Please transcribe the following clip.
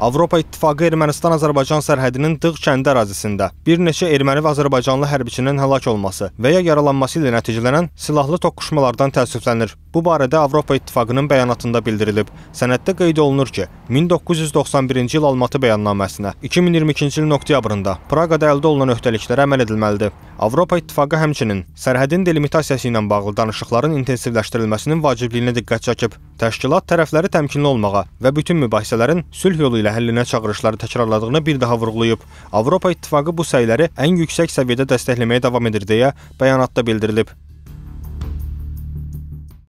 Avropa İttifaqı Ermənistan-Azərbaycan sərhədinin Dığ kəndi ərazisində bir neçə erməni və azərbaycanlı hərbiçinin həlak olması və ya yaralanması ilə nəticələnən silahlı toqquşmalardan təəssüflənir. Bu barədə Avropa İttifaqının bəyanatında bildirilib. Sənəddə qeyd olunur ki, 1991-ci il Almatı bəyannaməsinə 2022-ci ilin oktyabrında Praqada əldə olunan öhdəliklərə əməl edilməlidir. Avropa İttifaqı həmçinin sərhədin delimitasiyası ilə bağlı danışıqların intensivləşdirilməsinin vacibliyinə diqqət çəkib. Təşkilat tərəfləri təmkinli olmağa və bütün mübahisələrin sülh yolu ilə ilə həllinə çağırışları təkrarladığını bir daha vurğulayıb. Avropa İttifaqı bu səyləri ən yüksək səviyyədə dəstəkləməyə davam edir deyə bəyanatda bildirilib.